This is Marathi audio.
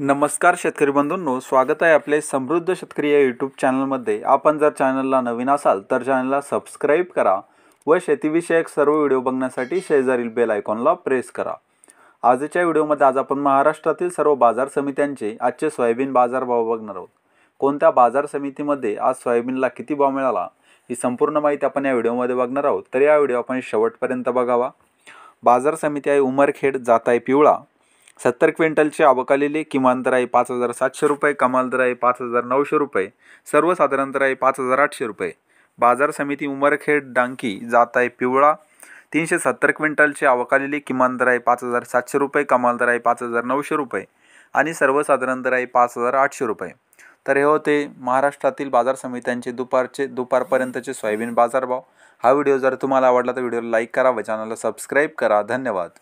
नमस्कार शेतकरी बंधूंनो स्वागत आहे आपले समृद्ध शेतकरी या यूट्यूब चॅनलमध्ये आपण जर चॅनलला नवीन असाल तर चॅनलला सबस्क्राईब करा व शेतीविषयक सर्व व्हिडिओ बघण्यासाठी शेजारील बेल आयकॉनला प्रेस करा आजच्या व्हिडिओमध्ये आज आपण महाराष्ट्रातील सर्व बाजार समित्यांचे आजचे सोयाबीन बाजारभाव बघणार आहोत कोणत्या बाजार समितीमध्ये आज सोयाबीनला किती भाव मिळाला ही संपूर्ण माहिती आपण या व्हिडिओमध्ये बघणार आहोत तर या व्हिडिओ आपण शेवटपर्यंत बघावा बाजार समिती आहे उमरखेड जाताय पिवळा सत्तर क्विंटलची अवकालेली किमान दर आहे पाच हजार सातशे रुपये कमाल दर आहे पाच हजार नऊशे रुपये सर्वसाधारण दर आहे पाच हजार आठशे रुपये बाजार समिती उमरखेड डांकी जात आहे पिवळा तीनशे सत्तर क्विंटलची अवकालेली किमान दर आहे पाच हजार सातशे रुपये कमाल दर आहे पाच हजार नऊशे रुपये आणि सर्वसाधारण दर आहे पाच हजार आठशे रुपये तर हे होते महाराष्ट्रातील बाजार समित्यांचे दुपारचे दुपारपर्यंतचे सोयाबीन बाजार भाव हा व्हिडिओ जर तुम्हाला आवडला तर व्हिडिओला लाईक करा व चॅनलला सबस्क्राईब करा धन्यवाद